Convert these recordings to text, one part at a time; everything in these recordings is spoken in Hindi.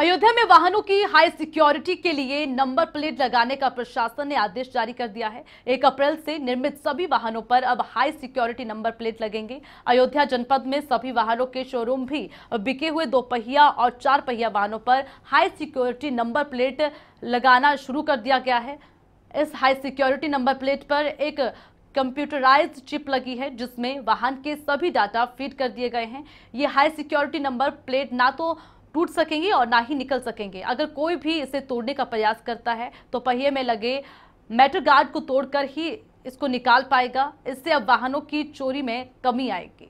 अयोध्या में वाहनों की हाई सिक्योरिटी के लिए नंबर प्लेट लगाने का प्रशासन ने आदेश जारी कर दिया है एक अप्रैल से निर्मित सभी वाहनों पर अब हाई सिक्योरिटी नंबर प्लेट लगेंगे अयोध्या जनपद में सभी वाहनों के शोरूम भी बिके हुए दोपहिया और चार पहिया वाहनों पर हाई सिक्योरिटी नंबर प्लेट लगाना शुरू कर दिया गया है इस हाई सिक्योरिटी नंबर प्लेट पर एक कंप्यूटराइज चिप लगी है जिसमें वाहन के सभी डाटा फीड कर दिए गए हैं ये हाई सिक्योरिटी नंबर प्लेट ना तो टूट सकेंगे और ना ही निकल सकेंगे अगर कोई भी इसे तोड़ने का प्रयास करता है तो पहिए में लगे मेटर गार्ड को तोड़कर ही इसको निकाल पाएगा इससे अब वाहनों की चोरी में कमी आएगी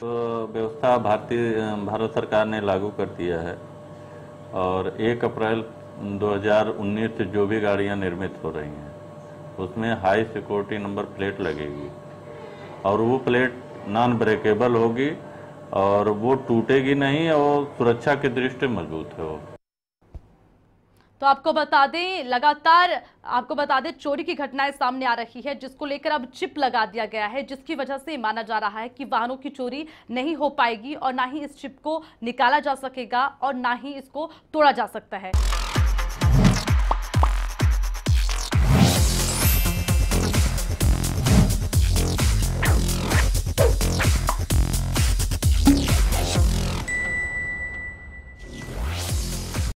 तो व्यवस्था भारतीय भारत सरकार ने लागू कर दिया है और एक अप्रैल 2019 से जो भी गाड़ियां निर्मित हो रही हैं उसमें हाई सिक्योरिटी नंबर प्लेट लगेगी और वो प्लेट नॉन ब्रेकेबल होगी और वो टूटेगी नहीं और सुरक्षा की दृष्टि मजबूत है वो तो आपको बता दें लगातार आपको बता दें चोरी की घटनाएं सामने आ रही है जिसको लेकर अब चिप लगा दिया गया है जिसकी वजह से माना जा रहा है कि वाहनों की चोरी नहीं हो पाएगी और ना ही इस चिप को निकाला जा सकेगा और ना ही इसको तोड़ा जा सकता है